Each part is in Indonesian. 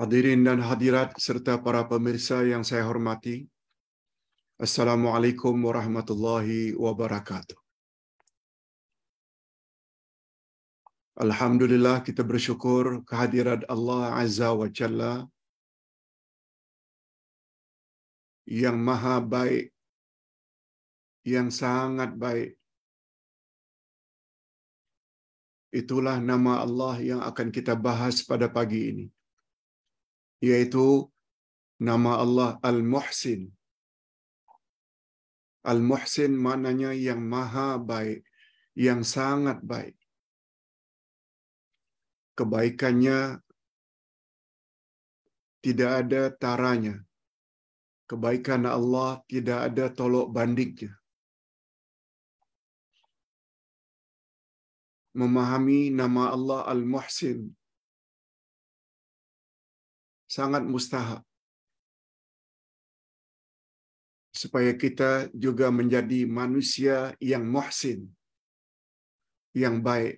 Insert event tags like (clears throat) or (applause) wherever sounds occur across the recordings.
Hadirin dan hadirat serta para pemirsa yang saya hormati, Assalamualaikum warahmatullahi wabarakatuh. Alhamdulillah kita bersyukur kehadirat Allah Azza wa Jalla yang maha baik, yang sangat baik. Itulah nama Allah yang akan kita bahas pada pagi ini yaitu nama Allah Al-Muhsin. Al-Muhsin maknanya yang maha baik, yang sangat baik. Kebaikannya tidak ada taranya. Kebaikan Allah tidak ada tolok bandingnya. Memahami nama Allah Al-Muhsin sangat mustahak. Supaya kita juga menjadi manusia yang muhsin, yang baik.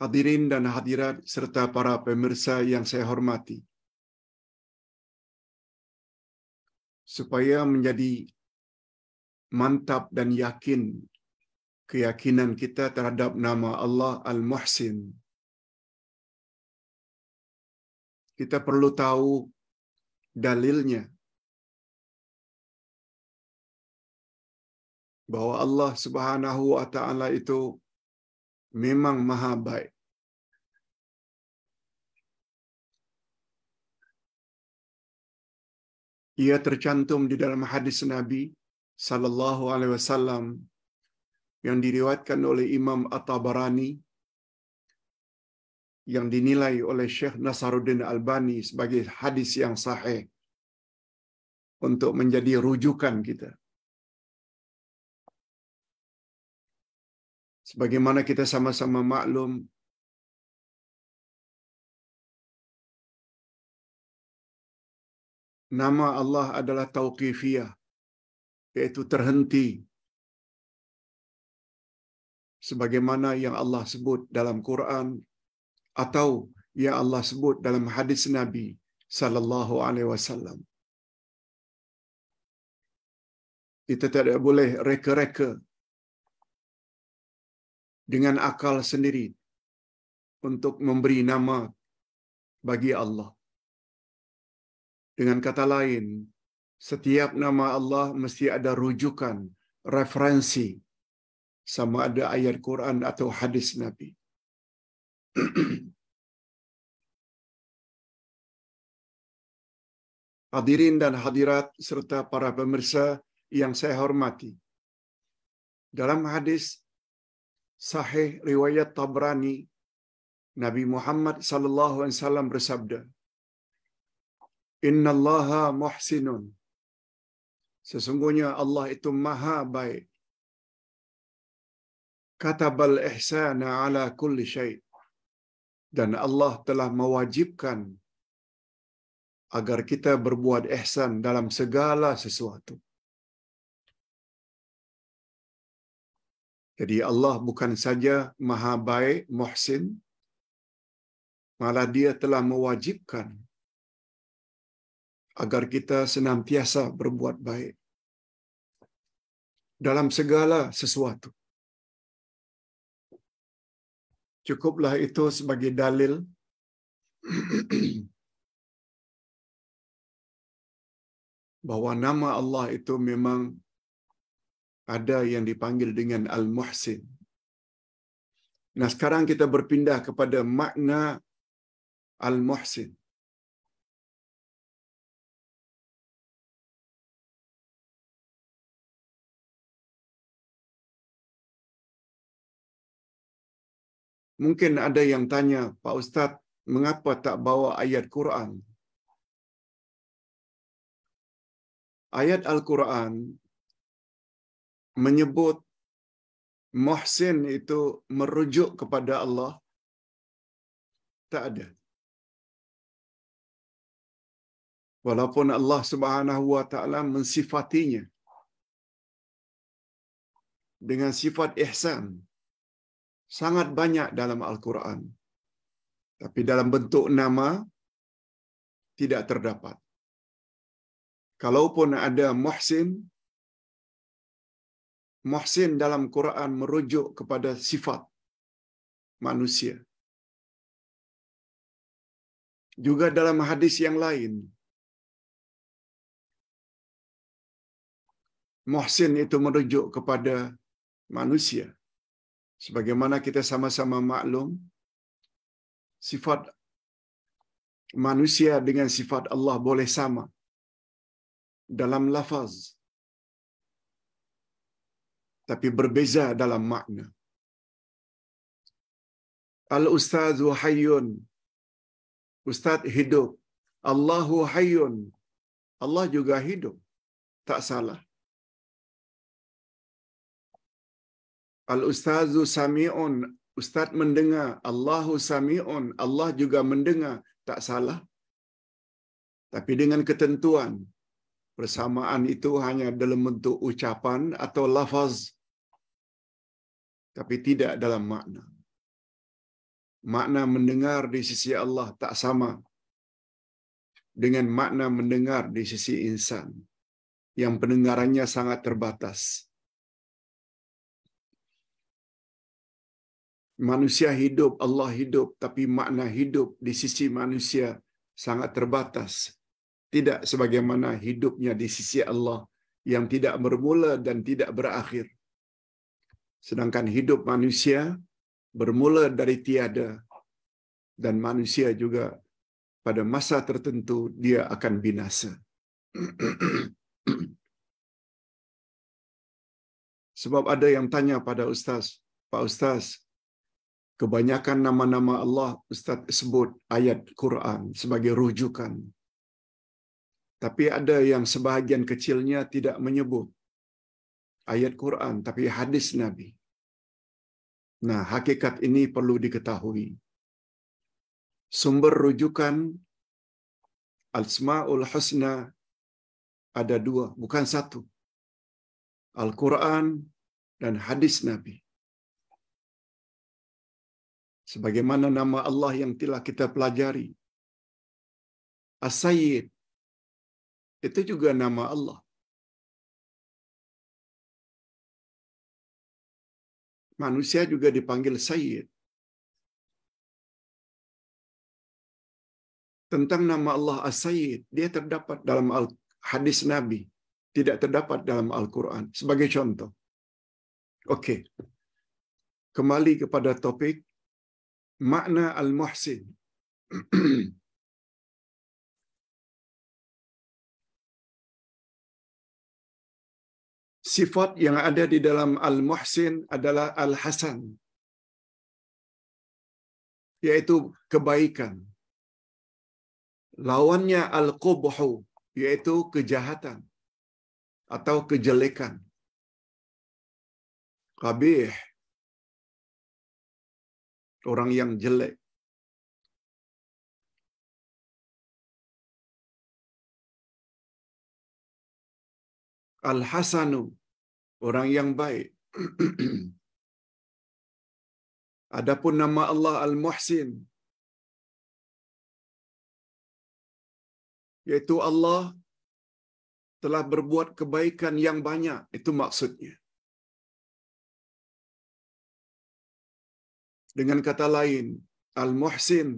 Hadirin dan hadirat serta para pemirsa yang saya hormati. Supaya menjadi mantap dan yakin keyakinan kita terhadap nama Allah Al-Muhsin. Kita perlu tahu dalilnya. Bahwa Allah Subhanahu wa taala itu memang maha baik. Ia tercantum di dalam hadis Nabi sallallahu alaihi wasallam yang diriwayatkan oleh Imam At-Tabarani yang dinilai oleh Syekh Nasaruddin Albani sebagai hadis yang sahih untuk menjadi rujukan kita. Sebagaimana kita sama-sama maklum nama Allah adalah tauqifiyah yaitu terhenti sebagaimana yang Allah sebut dalam Quran atau yang Allah sebut dalam hadis Nabi sallallahu alaihi wasallam. Kita tidak boleh reka-reka dengan akal sendiri untuk memberi nama bagi Allah. Dengan kata lain, setiap nama Allah mesti ada rujukan, referensi. sama ada ayat Quran atau hadis Nabi. (clears throat) Hadirin dan hadirat serta para pemirsa yang saya hormati. Dalam hadis sahih riwayat Tabrani, Nabi Muhammad sallallahu alaihi wasallam bersabda, "Innallaha muhsinun." Sesungguhnya Allah itu maha baik. katab al-ihsana ala kulli syai dan Allah telah mewajibkan agar kita berbuat ihsan dalam segala sesuatu jadi Allah bukan saja maha baik muhsin malah dia telah mewajibkan agar kita senantiasa berbuat baik dalam segala sesuatu cukuplah itu sebagai dalil (clears throat) bahawa nama Allah itu memang ada yang dipanggil dengan Al-Muhsin. Nah, sekarang kita berpindah kepada makna Al-Muhsin. mungkin ada yang tanya, Pak Ustaz, mengapa tak bawa ayat Quran? Ayat Al-Quran menyebut Mohsin itu merujuk kepada Allah. Tak ada. Walaupun Allah Subhanahu wa taala mensifatinya dengan sifat ihsan, sangat banyak dalam Al-Quran. Tapi dalam bentuk nama tidak terdapat. Kalaupun ada muhsin, muhsin dalam Quran merujuk kepada sifat manusia. Juga dalam hadis yang lain, muhsin itu merujuk kepada manusia. sebagaimana kita sama-sama maklum sifat manusia dengan sifat Allah boleh sama dalam lafaz tapi berbeza dalam makna al ustaz hayyun ustaz hidup Allahu hayyun Allah juga hidup tak salah Al-Ustazu sami'un. Ustaz mendengar. Allahu sami'un. Allah juga mendengar. Tak salah. Tapi dengan ketentuan. Persamaan itu hanya dalam bentuk ucapan atau lafaz. Tapi tidak dalam makna. Makna mendengar di sisi Allah tak sama dengan makna mendengar di sisi insan yang pendengarannya sangat terbatas. manusia hidup, Allah hidup, tapi makna hidup di sisi manusia sangat terbatas. Tidak sebagaimana hidupnya di sisi Allah yang tidak bermula dan tidak berakhir. Sedangkan hidup manusia bermula dari tiada dan manusia juga pada masa tertentu dia akan binasa. (clears throat) Sebab ada yang tanya pada Ustaz, Pak Ustaz, Kebanyakan nama-nama Allah Ustaz sebut ayat Quran sebagai rujukan. Tapi ada yang sebahagian kecilnya tidak menyebut ayat Quran tapi hadis Nabi. Nah, hakikat ini perlu diketahui. Sumber rujukan Al-Asmaul Husna ada dua, bukan satu. Al-Quran dan hadis Nabi. Sebagaimana nama Allah yang telah kita pelajari. As-Sayyid. Itu juga nama Allah. Manusia juga dipanggil Sayyid. Tentang nama Allah As-Sayyid, dia terdapat dalam hadis Nabi. Tidak terdapat dalam Al-Quran. Sebagai contoh. Oke. Okay. Kembali kepada topik makna al-muhsin. (clears throat) Sifat yang ada di dalam al-muhsin adalah al-hasan, yaitu kebaikan. Lawannya al-qubhu, yaitu kejahatan atau kejelekan. Kabih orang yang jelek. Al-Hasanu, orang yang baik. (clears throat) Adapun nama Allah Al-Muhsin, yaitu Allah telah berbuat kebaikan yang banyak, itu maksudnya. Dengan kata lain, Al-Muhsin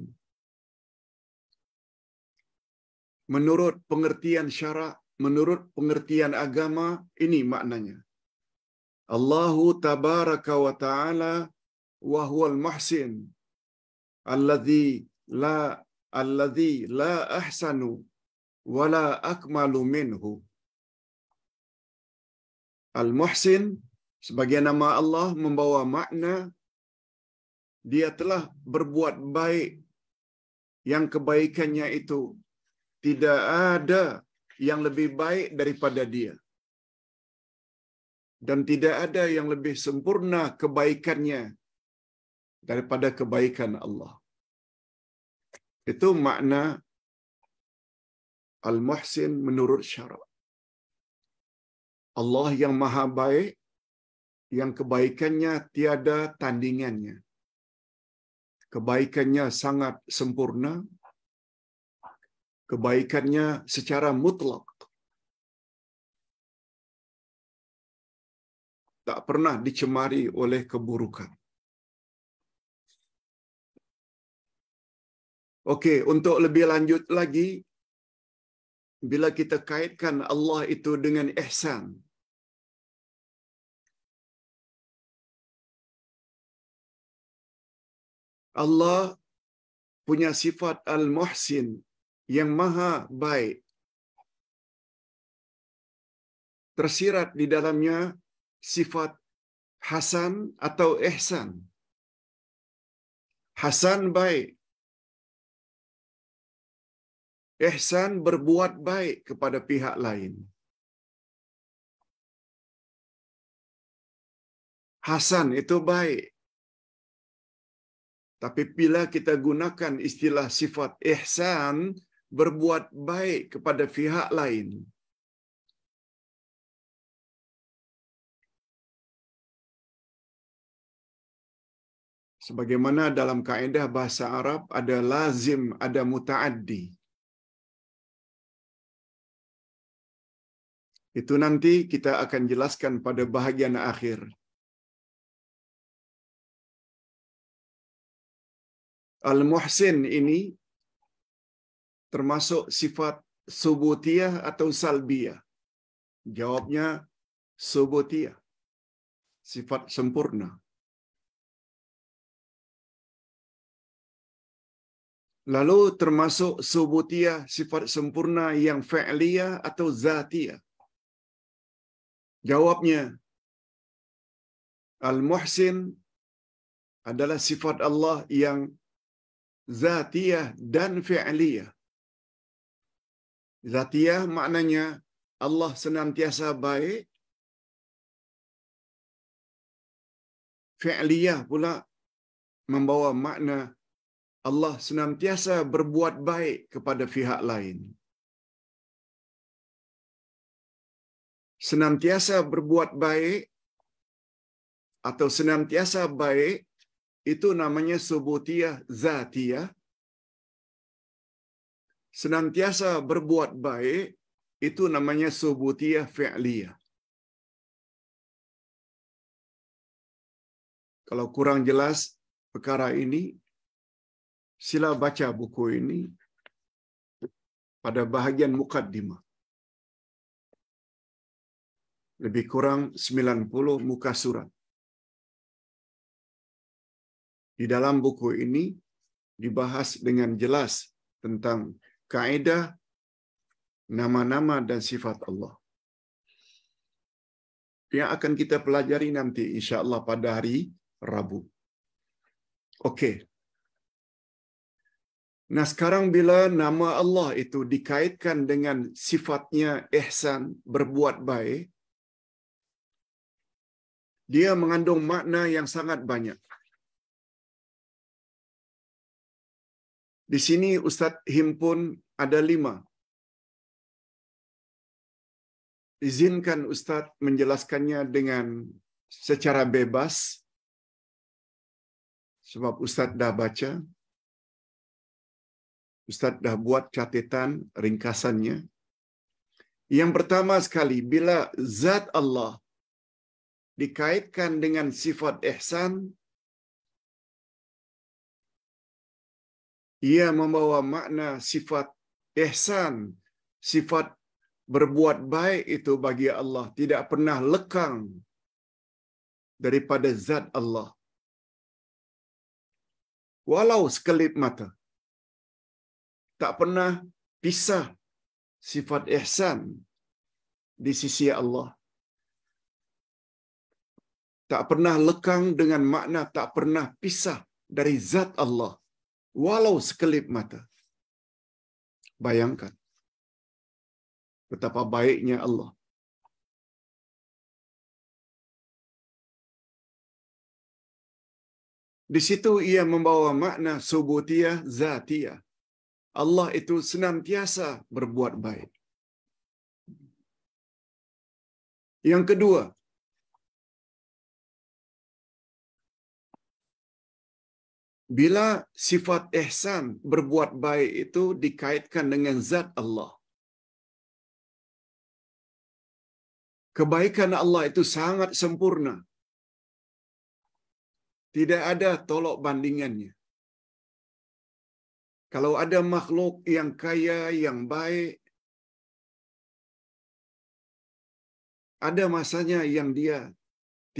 menurut pengertian syarak, menurut pengertian agama, ini maknanya. Allahu tabaraka wa ta'ala wa huwal muhsin alladhi la alladhi la ahsanu wa la akmalu minhu. Al-Muhsin sebagai nama Allah membawa makna dia telah berbuat baik yang kebaikannya itu tidak ada yang lebih baik daripada dia dan tidak ada yang lebih sempurna kebaikannya daripada kebaikan Allah. Itu makna Al-Muhsin menurut syarat. Allah yang maha baik, yang kebaikannya tiada tandingannya kebaikannya sangat sempurna, kebaikannya secara mutlak. Tak pernah dicemari oleh keburukan. Oke, untuk lebih lanjut lagi, bila kita kaitkan Allah itu dengan ihsan, Allah punya sifat al-muhsin yang maha baik. Tersirat di dalamnya sifat hasan atau ihsan. Hasan baik. Ihsan berbuat baik kepada pihak lain. Hasan itu baik. Tapi bila kita gunakan istilah sifat ihsan, berbuat baik kepada pihak lain. Sebagaimana dalam kaedah bahasa Arab ada lazim, ada mutaaddi. Itu nanti kita akan jelaskan pada bahagian akhir. Al-Muhsin ini termasuk sifat subutiyah atau salbiyah? Jawabnya subutiyah. Sifat sempurna. Lalu termasuk subutiyah sifat sempurna yang fa'liyah atau zatiyah? Jawabnya Al-Muhsin adalah sifat Allah yang zatiyah dan fi'liyah. Zatiyah maknanya Allah senantiasa baik. Fi'liyah pula membawa makna Allah senantiasa berbuat baik kepada pihak lain. Senantiasa berbuat baik atau senantiasa baik itu namanya subutiyah zatiyah. Senantiasa berbuat baik, itu namanya subutiyah fi'liyah. Kalau kurang jelas perkara ini, sila baca buku ini pada bahagian mukaddimah. Lebih kurang 90 muka surat. Di dalam buku ini dibahas dengan jelas tentang kaidah nama-nama dan sifat Allah. Yang akan kita pelajari nanti insya Allah pada hari Rabu. Oke. Nah sekarang bila nama Allah itu dikaitkan dengan sifatnya ihsan, berbuat baik, dia mengandung makna yang sangat banyak. Di sini Ustadz himpun ada lima. Izinkan Ustadz menjelaskannya dengan secara bebas, sebab Ustadz dah baca, Ustadz dah buat catatan ringkasannya. Yang pertama sekali, bila zat Allah dikaitkan dengan sifat ihsan, ia membawa makna sifat ihsan, sifat berbuat baik itu bagi Allah tidak pernah lekang daripada zat Allah. Walau sekelip mata. Tak pernah pisah sifat ihsan di sisi Allah. Tak pernah lekang dengan makna tak pernah pisah dari zat Allah. walau sekelip mata. Bayangkan betapa baiknya Allah. Di situ ia membawa makna subutiyah zatiyah. Allah itu senantiasa berbuat baik. Yang kedua, Bila sifat ihsan berbuat baik itu dikaitkan dengan zat Allah. Kebaikan Allah itu sangat sempurna. Tidak ada tolok bandingannya. Kalau ada makhluk yang kaya, yang baik, ada masanya yang dia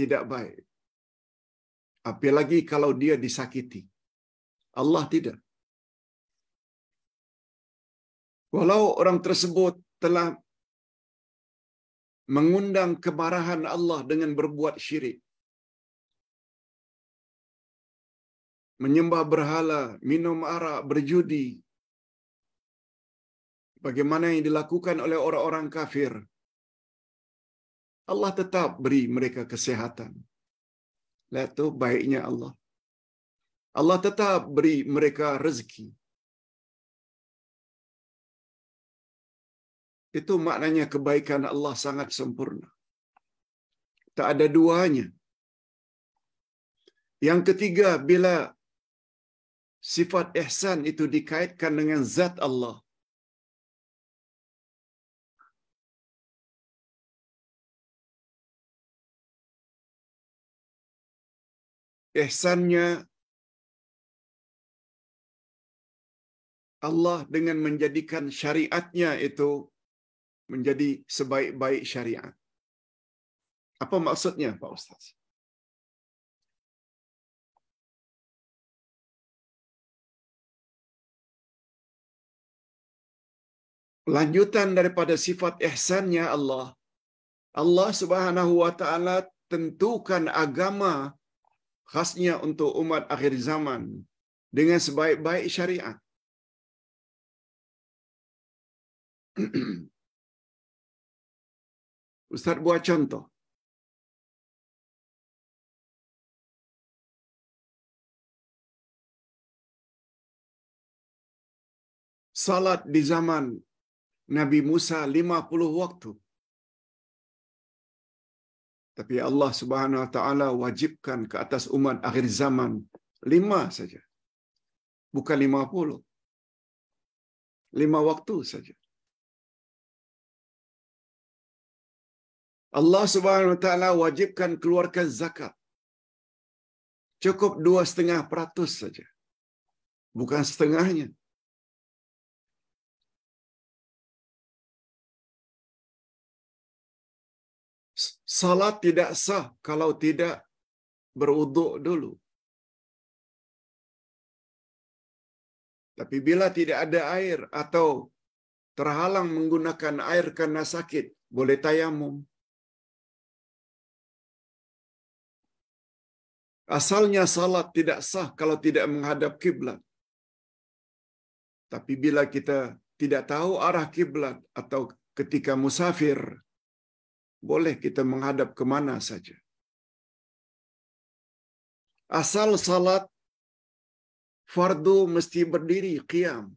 tidak baik. Apalagi kalau dia disakiti. Allah tidak. Walau orang tersebut telah mengundang kemarahan Allah dengan berbuat syirik. Menyembah berhala, minum arak, berjudi. Bagaimana yang dilakukan oleh orang-orang kafir. Allah tetap beri mereka kesehatan. Lihat tuh baiknya Allah. Allah tetap beri mereka rezeki. Itu maknanya kebaikan Allah sangat sempurna. Tak ada duanya. Yang ketiga, bila sifat ihsan itu dikaitkan dengan zat Allah. Ihsannya Allah dengan menjadikan syariatnya itu menjadi sebaik-baik syariat. Apa maksudnya Pak Ustaz? Lanjutan daripada sifat ihsannya Allah. Allah Subhanahu wa taala tentukan agama khasnya untuk umat akhir zaman dengan sebaik-baik syariat. (clears throat) Ustaz buat contoh. Salat di zaman Nabi Musa 50 waktu. Tapi Allah Subhanahu wa taala wajibkan ke atas umat akhir zaman lima saja. Bukan lima puluh. Lima waktu saja. Allah Subhanahu Wa Taala wajibkan keluarkan zakat. Cukup dua setengah peratus saja, bukan setengahnya. Salat tidak sah kalau tidak beruduk dulu. Tapi bila tidak ada air atau terhalang menggunakan air karena sakit, boleh tayamum. Asalnya salat tidak sah kalau tidak menghadap kiblat. Tapi bila kita tidak tahu arah kiblat atau ketika musafir, boleh kita menghadap kemana saja. Asal salat fardu mesti berdiri qiyam.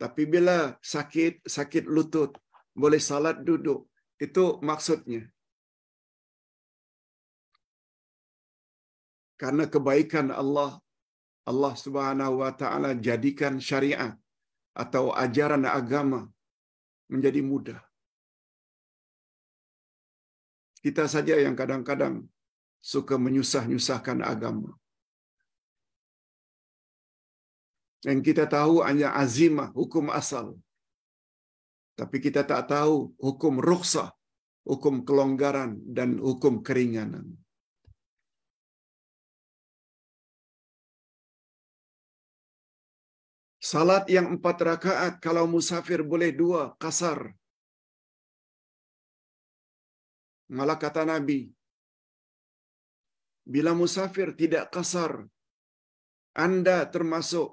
Tapi bila sakit, sakit lutut, boleh salat duduk. Itu maksudnya. Karena kebaikan Allah, Allah Subhanahu wa taala jadikan syariat atau ajaran agama menjadi mudah. Kita saja yang kadang-kadang suka menyusah-nyusahkan agama. Yang kita tahu hanya azimah, hukum asal. Tapi kita tak tahu hukum rukhsah, hukum kelonggaran dan hukum keringanan. Salat yang empat rakaat, kalau musafir boleh dua, kasar. Malah kata Nabi, bila musafir tidak kasar, Anda termasuk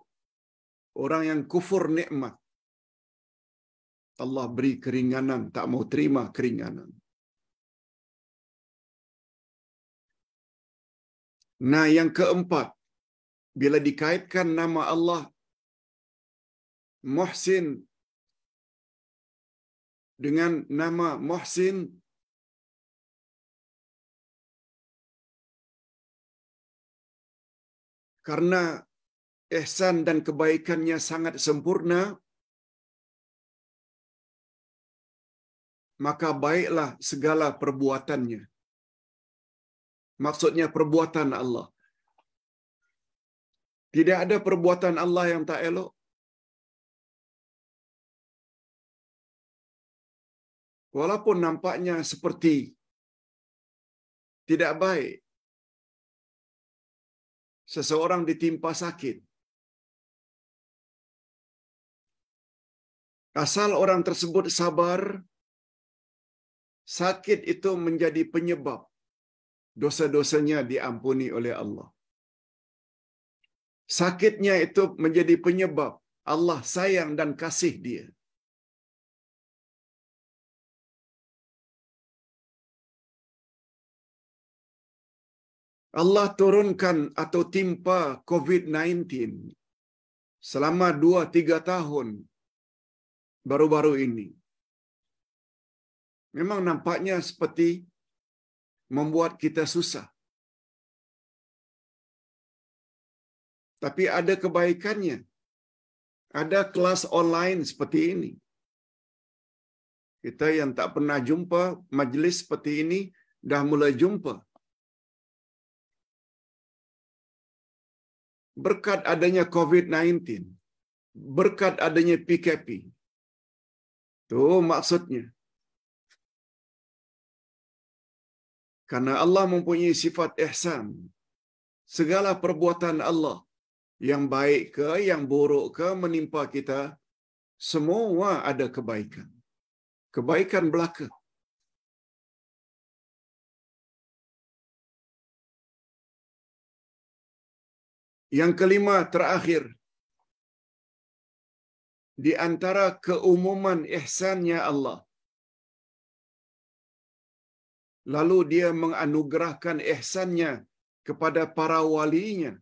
orang yang kufur nikmat. Allah beri keringanan, tak mau terima keringanan. Nah, yang keempat, bila dikaitkan nama Allah Muhsin dengan nama Muhsin karena ihsan dan kebaikannya sangat sempurna maka baiklah segala perbuatannya maksudnya perbuatan Allah tidak ada perbuatan Allah yang tak elok walaupun nampaknya seperti tidak baik, seseorang ditimpa sakit. Asal orang tersebut sabar, sakit itu menjadi penyebab dosa-dosanya diampuni oleh Allah. Sakitnya itu menjadi penyebab Allah sayang dan kasih dia. Allah turunkan atau timpa COVID-19 selama 2-3 tahun baru-baru ini. Memang nampaknya seperti membuat kita susah. Tapi ada kebaikannya. Ada kelas online seperti ini. Kita yang tak pernah jumpa majelis seperti ini dah mulai jumpa. berkat adanya COVID-19, berkat adanya PKP. Itu maksudnya. Karena Allah mempunyai sifat ihsan. Segala perbuatan Allah yang baik ke, yang buruk ke menimpa kita, semua ada kebaikan. Kebaikan belaka. Yang kelima terakhir di antara keumuman ihsannya Allah. Lalu dia menganugerahkan ihsannya kepada para walinya.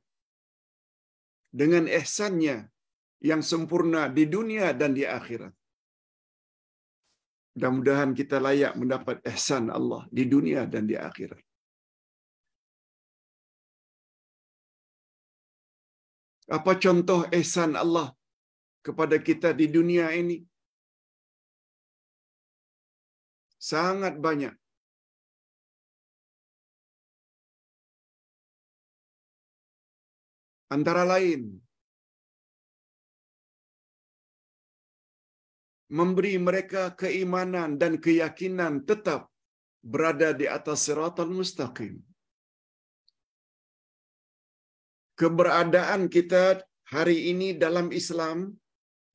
Dengan ihsannya yang sempurna di dunia dan di akhirat. Mudah-mudahan kita layak mendapat ihsan Allah di dunia dan di akhirat. Apa contoh ihsan Allah kepada kita di dunia ini? Sangat banyak. Antara lain, memberi mereka keimanan dan keyakinan tetap berada di atas siratal mustaqim. keberadaan kita hari ini dalam Islam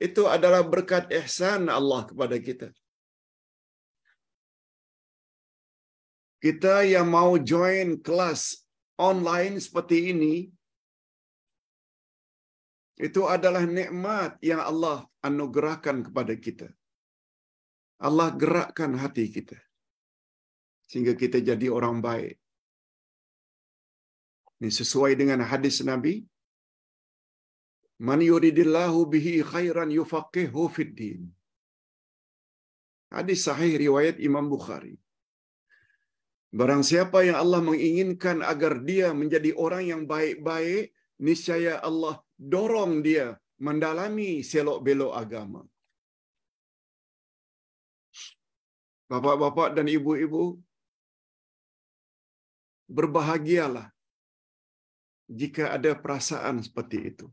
itu adalah berkat ihsan Allah kepada kita. Kita yang mau join kelas online seperti ini, itu adalah nikmat yang Allah anugerahkan kepada kita. Allah gerakkan hati kita. Sehingga kita jadi orang baik. Ini sesuai dengan hadis Nabi. Man yuridillahu bihi khairan yufaqihu fid Hadis sahih riwayat Imam Bukhari. Barang siapa yang Allah menginginkan agar dia menjadi orang yang baik-baik, niscaya Allah dorong dia mendalami selok-belok agama. Bapak-bapak dan ibu-ibu, berbahagialah jika ada perasaan seperti itu.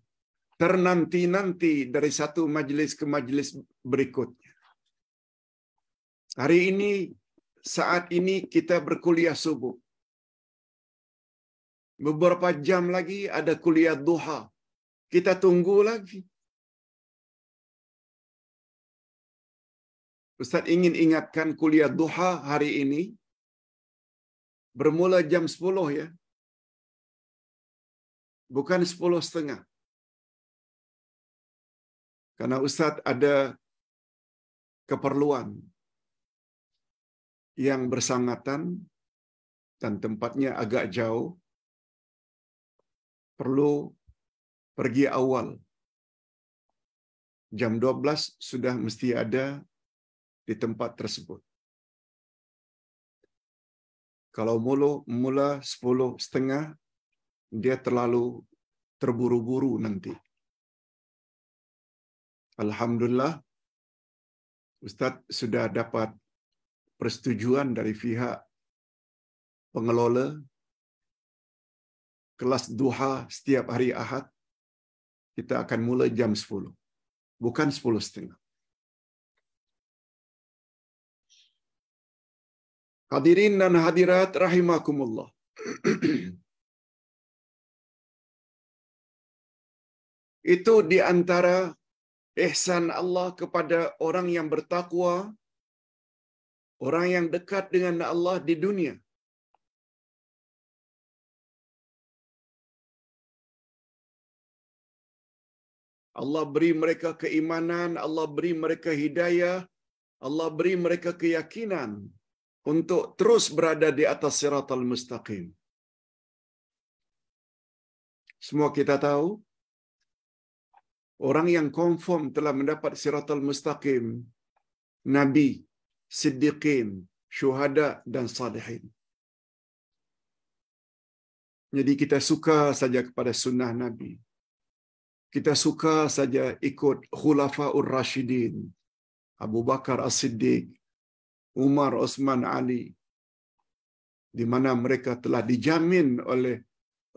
Ternanti-nanti dari satu majelis ke majelis berikutnya. Hari ini, saat ini kita berkuliah subuh. Beberapa jam lagi ada kuliah duha. Kita tunggu lagi. Ustaz ingin ingatkan kuliah duha hari ini bermula jam 10 ya bukan sepuluh setengah. Karena Ustadz ada keperluan yang bersangatan dan tempatnya agak jauh, perlu pergi awal. Jam 12 sudah mesti ada di tempat tersebut. Kalau mulu mula sepuluh setengah dia terlalu terburu-buru nanti. Alhamdulillah, Ustadz sudah dapat persetujuan dari pihak pengelola kelas duha setiap hari Ahad. Kita akan mulai jam 10. Bukan 10.30. Hadirin dan hadirat rahimakumullah. (clears throat) Itu di antara ihsan Allah kepada orang yang bertakwa, orang yang dekat dengan Allah di dunia. Allah beri mereka keimanan, Allah beri mereka hidayah, Allah beri mereka keyakinan untuk terus berada di atas siratal mustaqim. Semua kita tahu orang yang konform telah mendapat Siratul mustaqim nabi siddiqin syuhada dan salihin jadi kita suka saja kepada sunnah nabi kita suka saja ikut khulafaur rashidin Abu Bakar As-Siddiq Umar Osman Ali di mana mereka telah dijamin oleh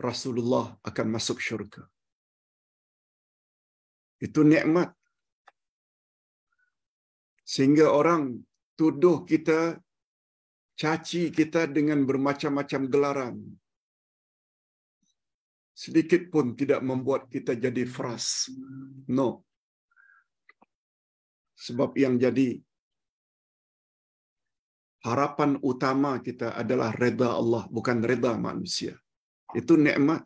Rasulullah akan masuk syurga. Itu nikmat. Sehingga orang tuduh kita, caci kita dengan bermacam-macam gelaran. Sedikit pun tidak membuat kita jadi fras. No. Sebab yang jadi harapan utama kita adalah reda Allah, bukan reda manusia. Itu nikmat.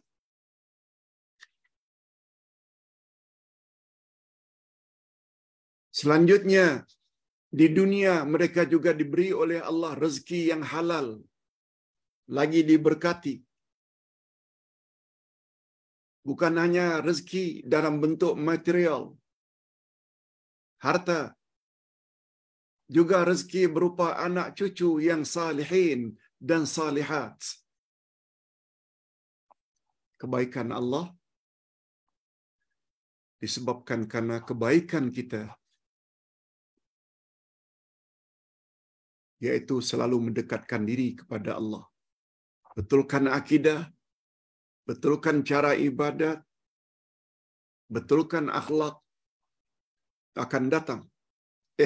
Selanjutnya, di dunia mereka juga diberi oleh Allah rezeki yang halal. Lagi diberkati. Bukan hanya rezeki dalam bentuk material. Harta. Juga rezeki berupa anak cucu yang salihin dan salihat. Kebaikan Allah disebabkan karena kebaikan kita yaitu selalu mendekatkan diri kepada Allah. Betulkan akidah, betulkan cara ibadat, betulkan akhlak, akan datang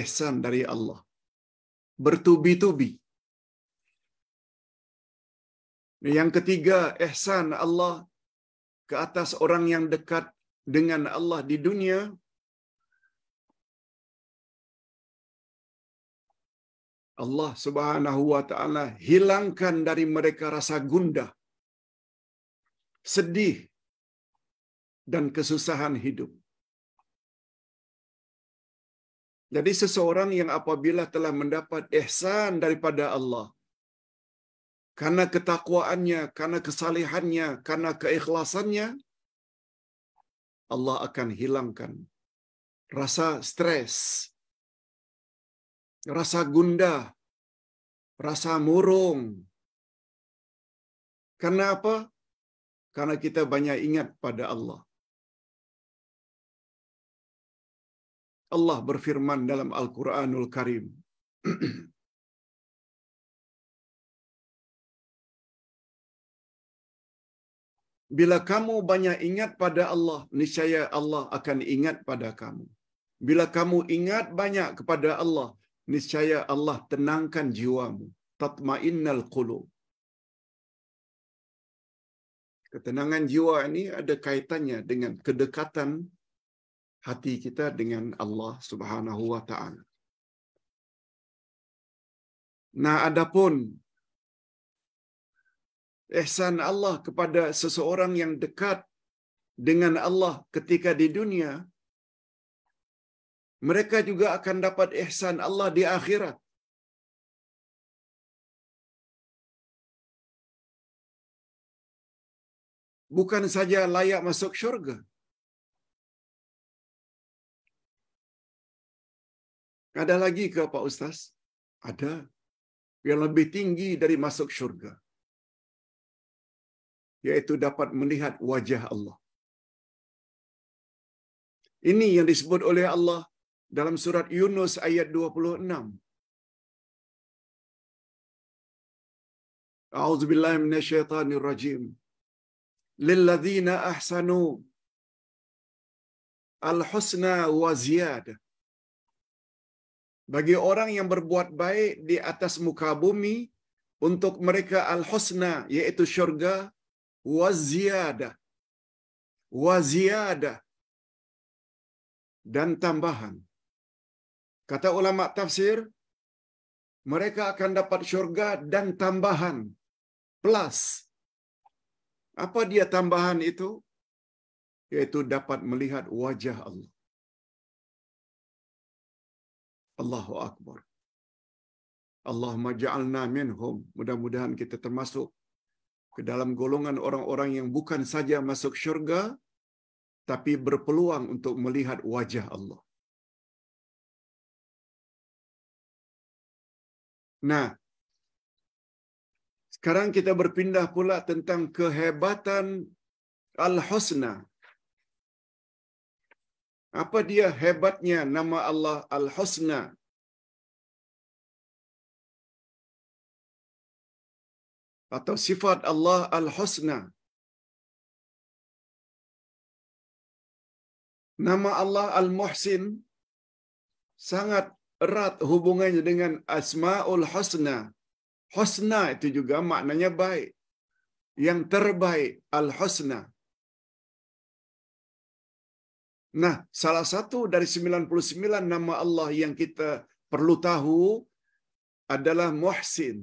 ihsan dari Allah. Bertubi-tubi. Yang ketiga, ihsan Allah ke atas orang yang dekat dengan Allah di dunia Allah Subhanahu wa taala hilangkan dari mereka rasa gundah, sedih dan kesusahan hidup. Jadi seseorang yang apabila telah mendapat ihsan daripada Allah karena ketakwaannya, karena kesalehannya, karena keikhlasannya Allah akan hilangkan rasa stres, rasa gundah, rasa murung. Karena apa? Karena kita banyak ingat pada Allah. Allah berfirman dalam Al-Quranul Karim. (clears throat) Bila kamu banyak ingat pada Allah, niscaya Allah akan ingat pada kamu. Bila kamu ingat banyak kepada Allah, niscaya Allah tenangkan jiwamu tatmainnal qulub ketenangan jiwa ini ada kaitannya dengan kedekatan hati kita dengan Allah Subhanahu wa taala nah adapun ihsan Allah kepada seseorang yang dekat dengan Allah ketika di dunia Mereka juga akan dapat ihsan Allah di akhirat. Bukan saja layak masuk syurga. Ada lagi ke Pak Ustaz? Ada. Yang lebih tinggi dari masuk syurga. Yaitu dapat melihat wajah Allah. Ini yang disebut oleh Allah dalam surat Yunus ayat 26. A'udzu billahi minasyaitonir rajim. Lilladzina ahsanu al-husna wa ziyadah. Bagi orang yang berbuat baik di atas muka bumi, untuk mereka al-husna yaitu syurga wa ziyadah. Wa ziyadah dan tambahan. Kata ulama tafsir, mereka akan dapat syurga dan tambahan, plus. Apa dia tambahan itu? Yaitu dapat melihat wajah Allah. Allahu Akbar. Allahumma ja'alna minhum. Mudah-mudahan kita termasuk ke dalam golongan orang-orang yang bukan saja masuk syurga, tapi berpeluang untuk melihat wajah Allah. Nah, sekarang kita berpindah pula tentang kehebatan Al-Husna. Apa dia hebatnya nama Allah Al-Husna? Atau sifat Allah Al-Husna? Nama Allah Al-Muhsin sangat erat hubungannya dengan Asmaul Husna. Husna itu juga maknanya baik. Yang terbaik, Al-Husna. Nah, salah satu dari 99 nama Allah yang kita perlu tahu adalah Muhsin.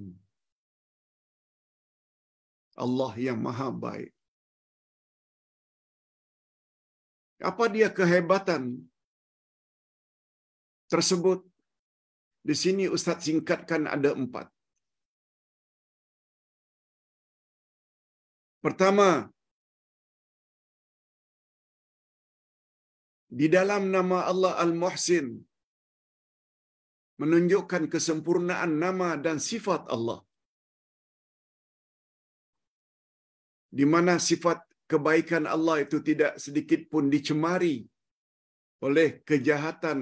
Allah yang maha baik. Apa dia kehebatan tersebut? Di sini Ustadz singkatkan ada empat. Pertama, di dalam nama Allah Al-Muhsin menunjukkan kesempurnaan nama dan sifat Allah. Di mana sifat kebaikan Allah itu tidak sedikit pun dicemari oleh kejahatan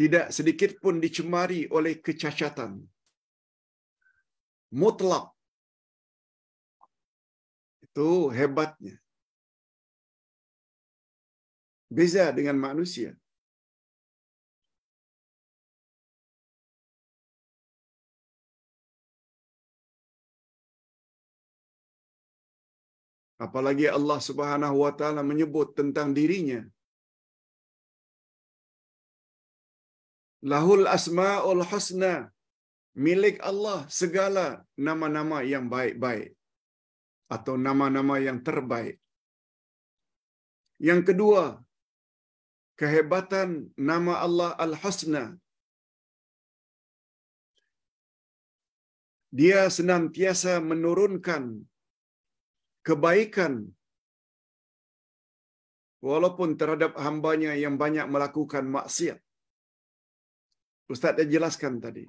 tidak sedikit pun dicemari oleh kecacatan. Mutlak. Itu hebatnya. Beza dengan manusia. Apalagi Allah Subhanahu wa taala menyebut tentang dirinya Lahul asmaul husna. Milik Allah segala nama-nama yang baik-baik atau nama-nama yang terbaik. Yang kedua, kehebatan nama Allah Al-Husna. Dia senantiasa menurunkan kebaikan walaupun terhadap hambanya yang banyak melakukan maksiat. Ustadz, dia jelaskan tadi.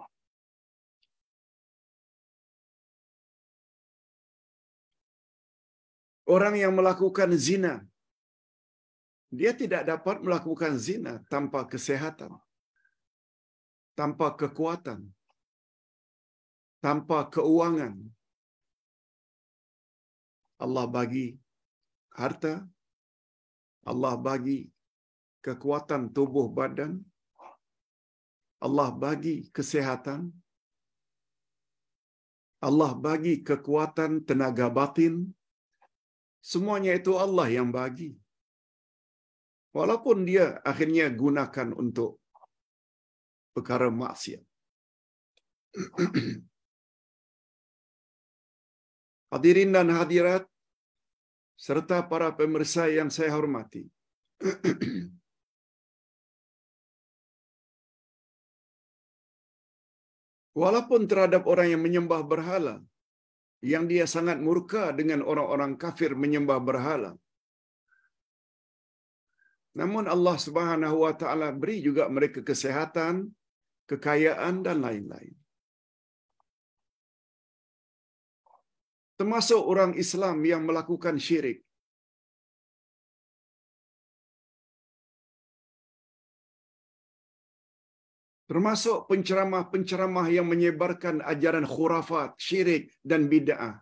Orang yang melakukan zina, dia tidak dapat melakukan zina tanpa kesehatan, tanpa kekuatan, tanpa keuangan. Allah bagi harta, Allah bagi kekuatan tubuh badan, Allah bagi kesehatan, Allah bagi kekuatan tenaga batin, semuanya itu Allah yang bagi. Walaupun dia akhirnya gunakan untuk perkara maksiat. (clears throat) Hadirin dan hadirat, serta para pemirsa yang saya hormati. (clears throat) walaupun terhadap orang yang menyembah berhala yang dia sangat murka dengan orang-orang kafir menyembah berhala namun Allah Subhanahu wa taala beri juga mereka kesehatan kekayaan dan lain-lain termasuk orang Islam yang melakukan syirik termasuk penceramah-penceramah yang menyebarkan ajaran khurafat, syirik dan bid'ah.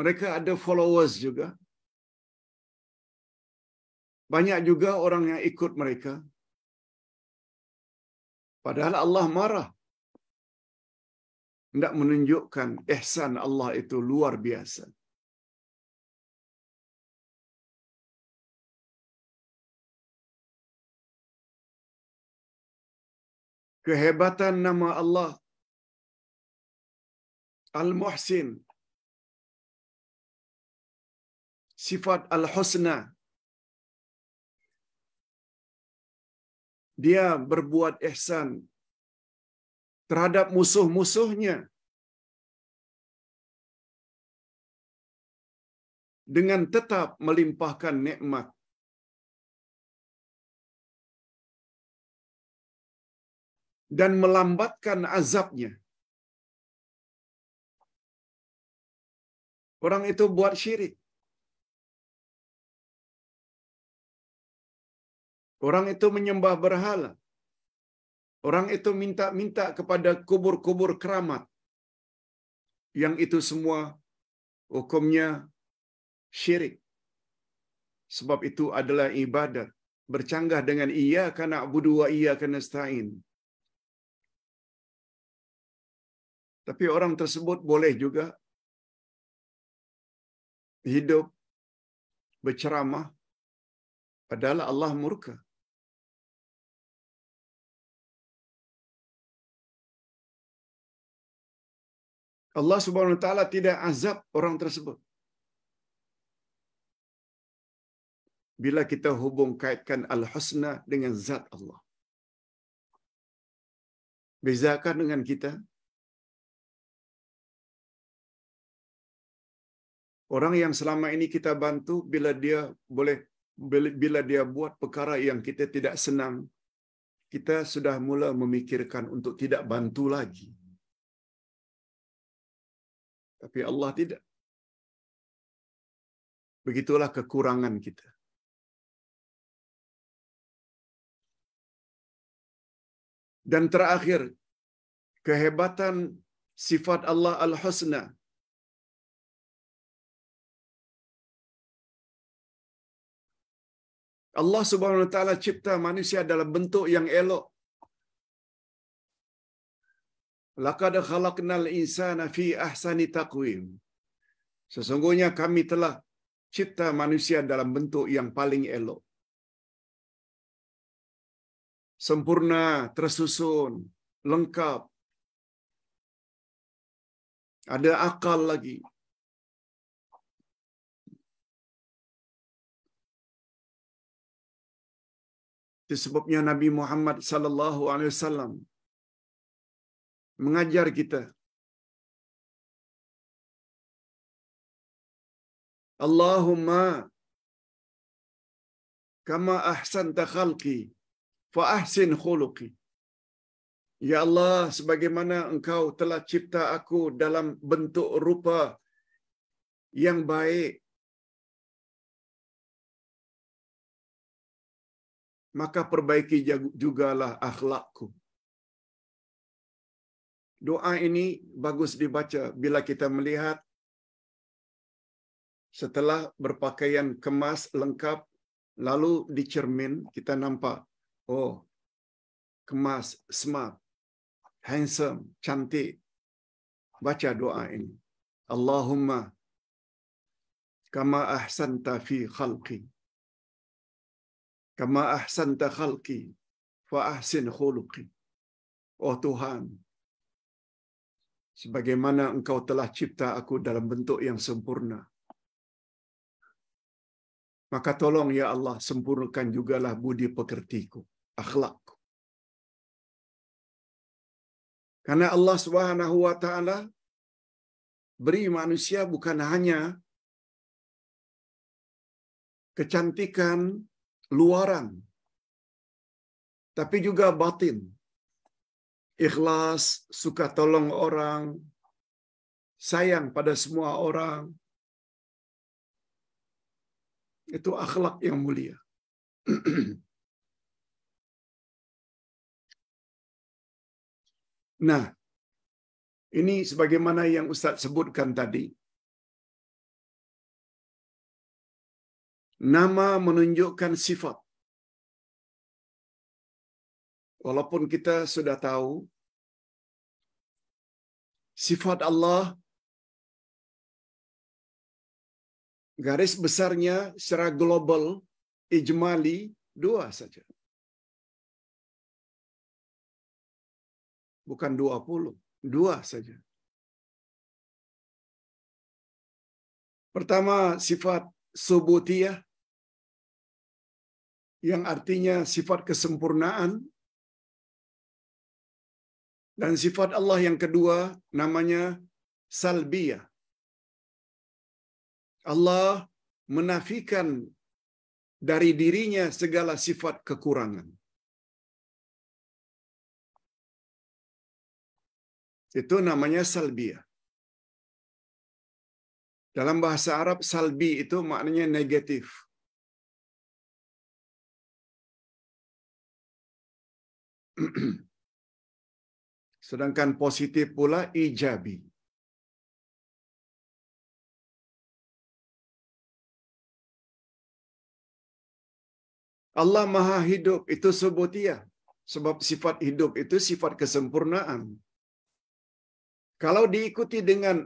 Mereka ada followers juga. Banyak juga orang yang ikut mereka. Padahal Allah marah. Tidak menunjukkan ihsan Allah itu luar biasa. kehebatan nama Allah Al-Muhsin sifat Al-Husna dia berbuat ihsan terhadap musuh-musuhnya dengan tetap melimpahkan nikmat dan melambatkan azabnya. Orang itu buat syirik. Orang itu menyembah berhala. Orang itu minta-minta kepada kubur-kubur keramat. Yang itu semua hukumnya syirik. Sebab itu adalah ibadat. Bercanggah dengan iya karena budu wa iya kena stain. Tapi orang tersebut boleh juga hidup berceramah padahal Allah murka. Allah Subhanahu wa taala tidak azab orang tersebut. Bila kita hubung kaitkan al-husna dengan zat Allah. Bezakan dengan kita, Orang yang selama ini kita bantu bila dia boleh bila dia buat perkara yang kita tidak senang, kita sudah mula memikirkan untuk tidak bantu lagi. Tapi Allah tidak. Begitulah kekurangan kita. Dan terakhir, kehebatan sifat Allah Al-Husna Allah Subhanahu wa taala cipta manusia dalam bentuk yang elok. Laqad khalaqnal insana fi ahsani taqwim. Sesungguhnya kami telah cipta manusia dalam bentuk yang paling elok. Sempurna, tersusun, lengkap. Ada akal lagi. Sebabnya Nabi Muhammad sallallahu alaihi wasallam mengajar kita Allahumma kama ahsanta khalqi fa ahsin khuluqi Ya Allah sebagaimana engkau telah cipta aku dalam bentuk rupa yang baik maka perbaiki jugalah akhlakku. Doa ini bagus dibaca bila kita melihat setelah berpakaian kemas lengkap lalu dicermin kita nampak oh kemas smart handsome cantik baca doa ini Allahumma kama ahsanta fi khalqi Kama ahsanta khalqi fa ahsin khuluqi. Oh Tuhan, sebagaimana engkau telah cipta aku dalam bentuk yang sempurna. Maka tolong ya Allah, sempurnakan jugalah budi pekertiku, akhlakku. Karena Allah Subhanahu wa taala beri manusia bukan hanya kecantikan luaran, tapi juga batin. Ikhlas, suka tolong orang, sayang pada semua orang. Itu akhlak yang mulia. (clears throat) nah, ini sebagaimana yang Ustadz sebutkan tadi, Nama menunjukkan sifat. Walaupun kita sudah tahu sifat Allah garis besarnya secara global ijmali dua saja. Bukan dua puluh, dua saja. Pertama sifat subutiyah yang artinya sifat kesempurnaan dan sifat Allah yang kedua namanya salbia Allah menafikan dari dirinya segala sifat kekurangan. Itu namanya salbia Dalam bahasa Arab, salbi itu maknanya negatif. (clears throat) Sedangkan positif pula ijabi. Allah Maha Hidup itu subutia. Sebab sifat hidup itu sifat kesempurnaan. Kalau diikuti dengan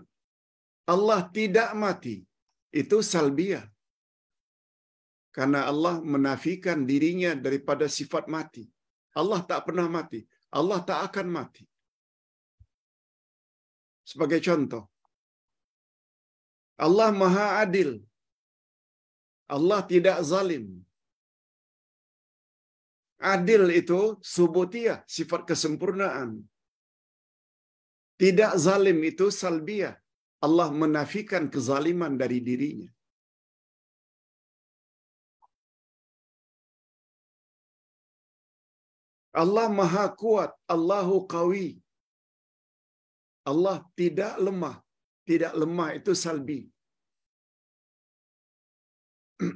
Allah tidak mati, itu salbiah. Karena Allah menafikan dirinya daripada sifat mati. Allah tak pernah mati. Allah tak akan mati. Sebagai contoh, Allah Maha Adil. Allah tidak zalim. Adil itu subutiah, sifat kesempurnaan. Tidak zalim itu salbiah. Allah menafikan kezaliman dari dirinya. Allah maha kuat, Allahu kawi. Allah tidak lemah. Tidak lemah itu salbi. (clears throat)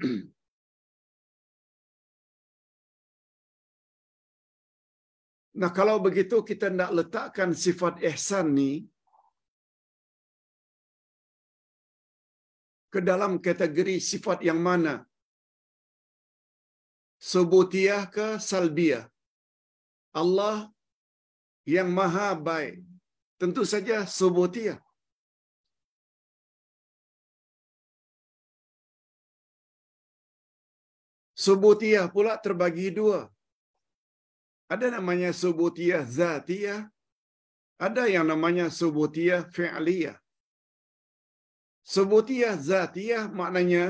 nah kalau begitu kita tidak letakkan sifat ihsan ni ke dalam kategori sifat yang mana? Subutiyah ke salbiyah? Allah yang maha baik. Tentu saja subutiyah. Subutiyah pula terbagi dua. Ada namanya subutiyah zatiyah, ada yang namanya subutiyah fi'liyah. Subutiyah zatiyah maknanya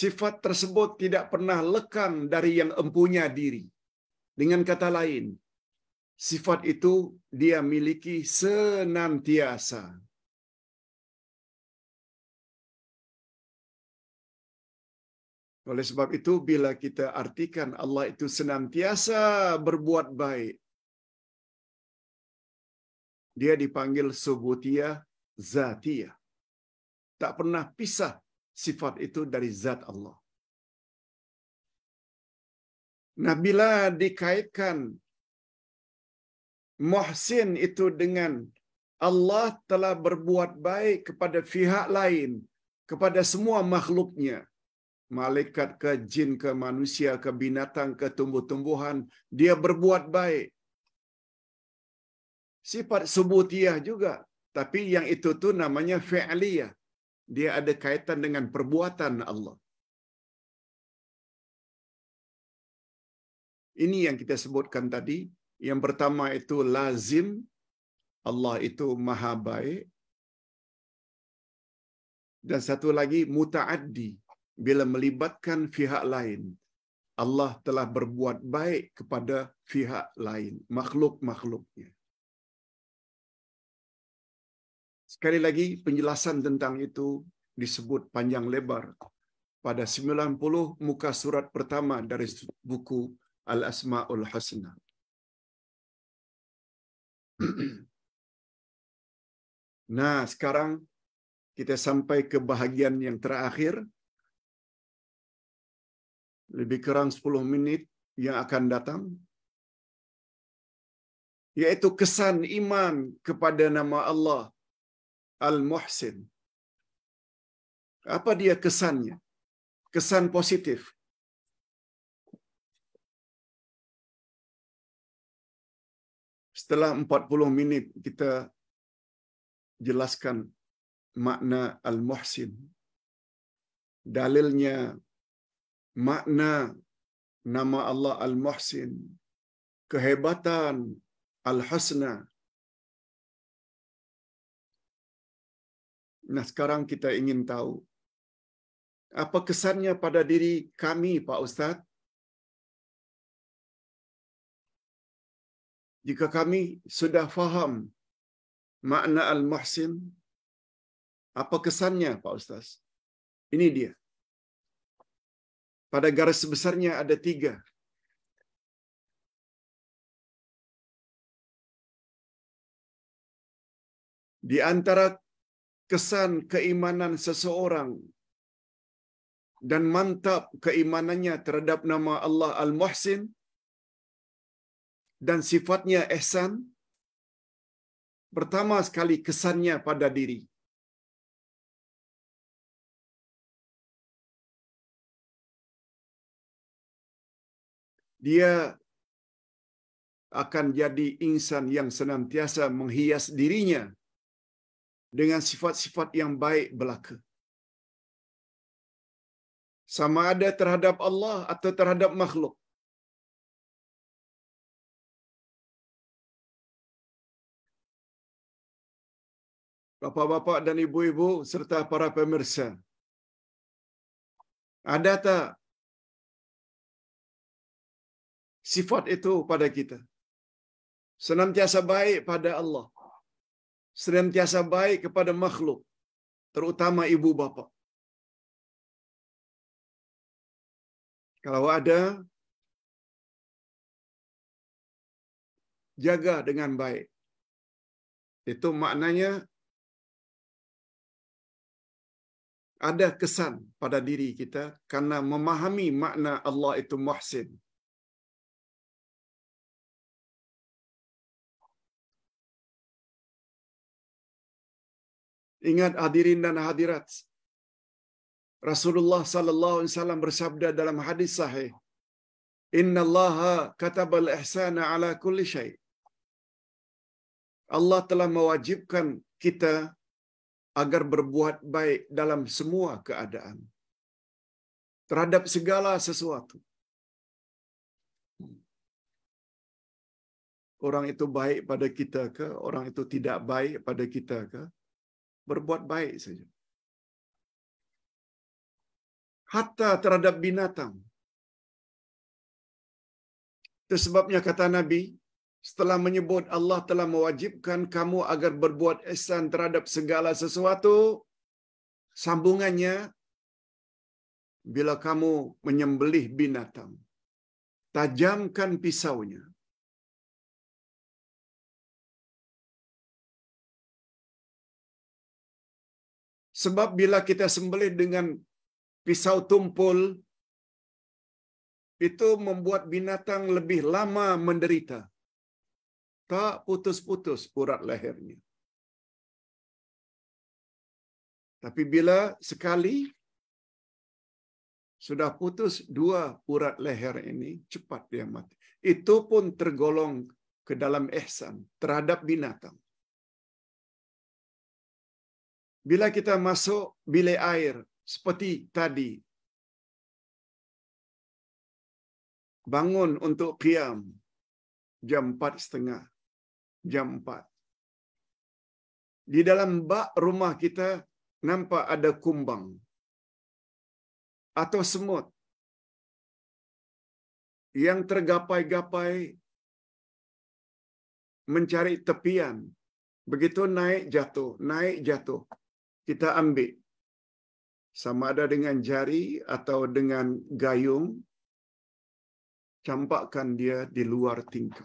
sifat tersebut tidak pernah lekang dari yang empunya diri. Dengan kata lain, sifat itu dia miliki senantiasa. Oleh sebab itu, bila kita artikan Allah itu senantiasa berbuat baik, dia dipanggil subutia zatia. Tak pernah pisah sifat itu dari zat Allah. Nah, bila dikaitkan muhsin itu dengan Allah telah berbuat baik kepada pihak lain, kepada semua makhluknya. Malaikat ke jin ke manusia ke binatang ke tumbuh-tumbuhan, dia berbuat baik. Sifat subutiyah juga. Tapi yang itu tuh namanya fi'liyah. Dia ada kaitan dengan perbuatan Allah. Ini yang kita sebutkan tadi. Yang pertama itu lazim. Allah itu maha baik. Dan satu lagi mutaaddi. Bila melibatkan pihak lain. Allah telah berbuat baik kepada pihak lain. Makhluk-makhluknya. Sekali lagi penjelasan tentang itu disebut panjang lebar pada 90 muka surat pertama dari buku al-asmaul husna. (clears throat) Nah, sekarang kita sampai ke bahagian yang terakhir. Lebih kurang 10 menit yang akan datang. Yaitu kesan iman kepada nama Allah Al-Muhsin. Apa dia kesannya? Kesan positif. setelah 40 minit kita jelaskan makna al-muhsin. Dalilnya makna nama Allah al-muhsin, kehebatan al-husna. Nah, sekarang kita ingin tahu apa kesannya pada diri kami, Pak Ustadz? Jika kami sudah faham makna al-muhsin, apa kesannya Pak Ustaz? Ini dia. Pada garis besarnya ada tiga. Di antara kesan keimanan seseorang dan mantap keimanannya terhadap nama Allah Al-Muhsin dan sifatnya ehsan, pertama sekali kesannya pada diri. Dia akan jadi insan yang senantiasa menghias dirinya dengan sifat-sifat yang baik belaka. Sama ada terhadap Allah atau terhadap makhluk. bapak-bapak dan ibu-ibu serta para pemirsa. Ada tak sifat itu pada kita? Senantiasa baik pada Allah. Senantiasa baik kepada makhluk, terutama ibu Bapak. Kalau ada, jaga dengan baik. Itu maknanya ada kesan pada diri kita karena memahami makna Allah itu muhsin. Ingat hadirin dan hadirat. Rasulullah sallallahu alaihi wasallam bersabda dalam hadis sahih, "Inna Allah kataba al-ihsana ala kulli Shay. Allah telah mewajibkan kita agar berbuat baik dalam semua keadaan terhadap segala sesuatu. Orang itu baik pada kita ke? Orang itu tidak baik pada kita ke? Berbuat baik saja. Hatta terhadap binatang. Itu sebabnya kata Nabi, setelah menyebut Allah telah mewajibkan kamu agar berbuat ihsan terhadap segala sesuatu, sambungannya bila kamu menyembelih binatang, tajamkan pisaunya. Sebab bila kita sembelih dengan pisau tumpul, itu membuat binatang lebih lama menderita. Tak putus-putus urat lehernya. Tapi bila sekali sudah putus dua urat leher ini, cepat dia mati. Itu pun tergolong ke dalam ihsan terhadap binatang. Bila kita masuk bilik air seperti tadi, bangun untuk qiyam jam empat setengah jam 4. Di dalam bak rumah kita nampak ada kumbang atau semut yang tergapai-gapai mencari tepian. Begitu naik jatuh, naik jatuh. Kita ambil. Sama ada dengan jari atau dengan gayung. Campakkan dia di luar tingkap.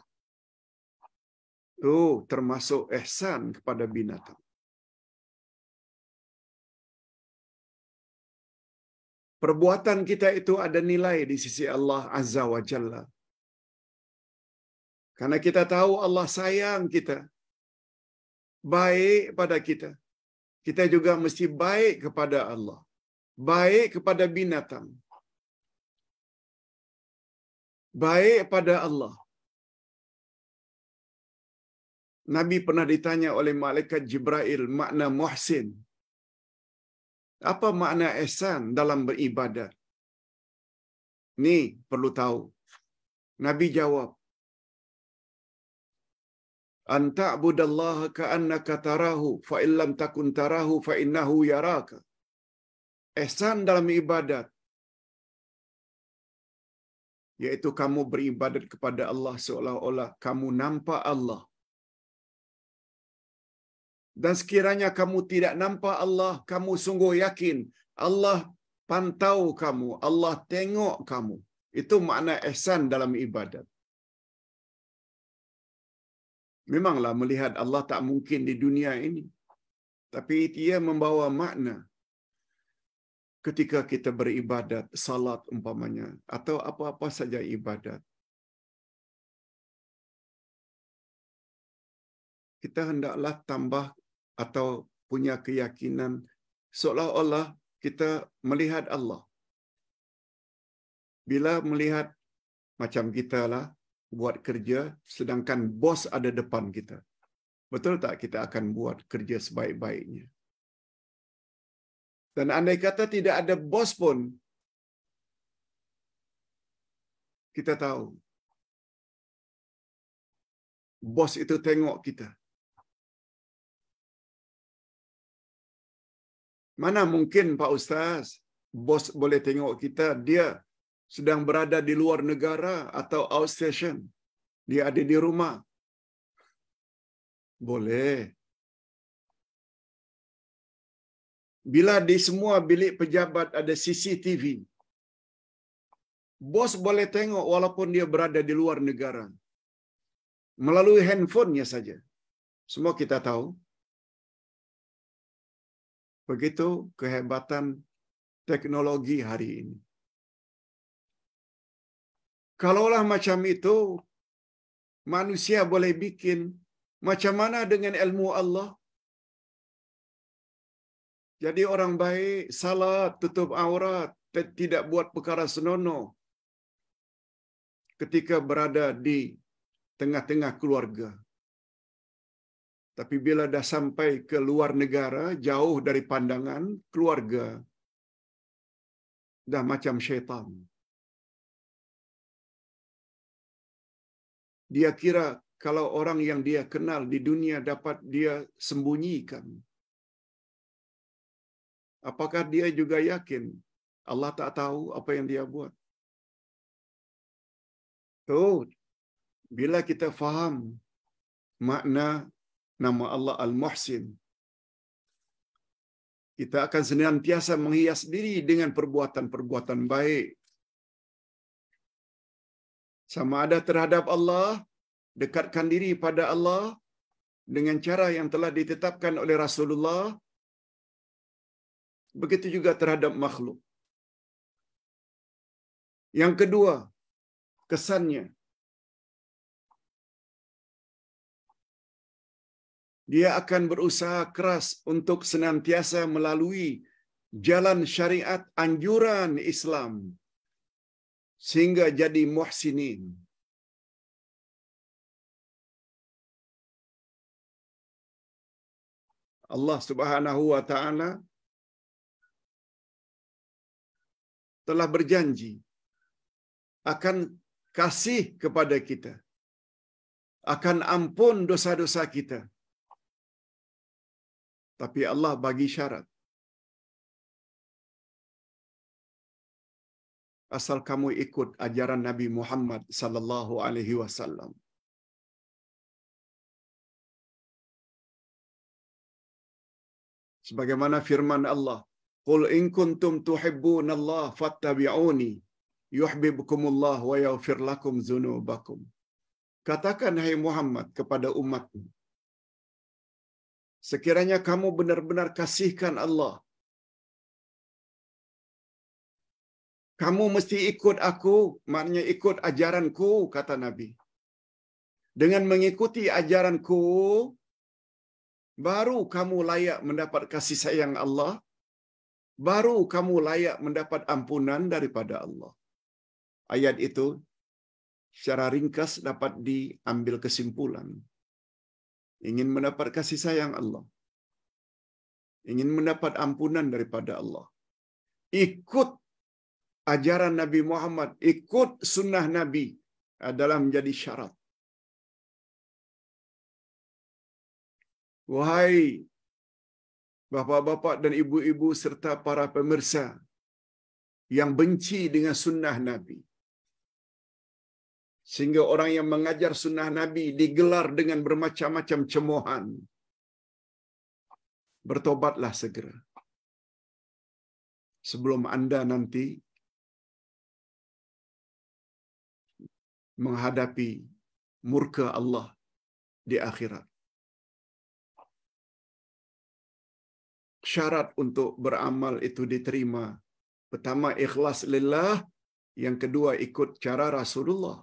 Oh, termasuk ehsan kepada binatang. Perbuatan kita itu ada nilai di sisi Allah Azza wa Jalla. Karena kita tahu Allah sayang kita. Baik pada kita. Kita juga mesti baik kepada Allah. Baik kepada binatang. Baik pada Allah. Nabi pernah ditanya oleh malaikat Jibril makna muhsin. Apa makna ihsan dalam beribadah? Ni perlu tahu. Nabi jawab. Anta budallaha ka'annaka tarahu fa illam takun tarahu fa innahu yaraka. Ihsan dalam ibadat yaitu kamu beribadat kepada Allah seolah-olah kamu nampak Allah dan sekiranya kamu tidak nampak Allah, kamu sungguh yakin Allah pantau kamu, Allah tengok kamu. Itu makna ihsan dalam ibadat. Memanglah melihat Allah tak mungkin di dunia ini. Tapi ia membawa makna ketika kita beribadat, salat umpamanya, atau apa-apa saja ibadat. kita hendaklah tambah atau punya keyakinan seolah-olah kita melihat Allah. Bila melihat macam kita lah buat kerja sedangkan bos ada depan kita. Betul tak kita akan buat kerja sebaik-baiknya? Dan andai kata tidak ada bos pun, kita tahu bos itu tengok kita. Mana mungkin Pak Ustaz, bos boleh tengok kita, dia sedang berada di luar negara atau outstation. Dia ada di rumah. Boleh. Bila di semua bilik pejabat ada CCTV, bos boleh tengok walaupun dia berada di luar negara. Melalui handphonenya saja. Semua kita tahu Begitu kehebatan teknologi hari ini. Kalaulah macam itu, manusia boleh bikin macam mana dengan ilmu Allah? Jadi orang baik salat, tutup aurat, tidak buat perkara senonoh ketika berada di tengah-tengah keluarga. Tapi bila dah sampai ke luar negara, jauh dari pandangan keluarga, dah macam syaitan. Dia kira kalau orang yang dia kenal di dunia dapat dia sembunyikan. Apakah dia juga yakin Allah tak tahu apa yang dia buat? Tuh, bila kita faham makna nama Allah Al-Muhsin. Kita akan senantiasa menghias diri dengan perbuatan-perbuatan baik. Sama ada terhadap Allah, dekatkan diri pada Allah dengan cara yang telah ditetapkan oleh Rasulullah. Begitu juga terhadap makhluk. Yang kedua, kesannya dia akan berusaha keras untuk senantiasa melalui jalan syariat anjuran Islam sehingga jadi muhsinin. Allah Subhanahu wa taala telah berjanji akan kasih kepada kita, akan ampun dosa-dosa kita tapi Allah bagi syarat. Asal kamu ikut ajaran Nabi Muhammad sallallahu alaihi wasallam. Sebagaimana firman Allah, "Qul in kuntum Allah fattabi'uni Allah wa yaghfir lakum dzunubakum." Katakan hai Muhammad kepada umatmu, Sekiranya kamu benar-benar kasihkan Allah, kamu mesti ikut aku, maknanya ikut ajaranku, kata Nabi. Dengan mengikuti ajaranku, baru kamu layak mendapat kasih sayang Allah, baru kamu layak mendapat ampunan daripada Allah. Ayat itu secara ringkas dapat diambil kesimpulan ingin mendapat kasih sayang Allah, ingin mendapat ampunan daripada Allah, ikut ajaran Nabi Muhammad, ikut sunnah Nabi adalah menjadi syarat. Wahai bapak-bapak dan ibu-ibu serta para pemirsa yang benci dengan sunnah Nabi, sehingga orang yang mengajar sunnah Nabi digelar dengan bermacam-macam cemohan. Bertobatlah segera. Sebelum anda nanti menghadapi murka Allah di akhirat. Syarat untuk beramal itu diterima. Pertama, ikhlas lillah. Yang kedua, ikut cara Rasulullah.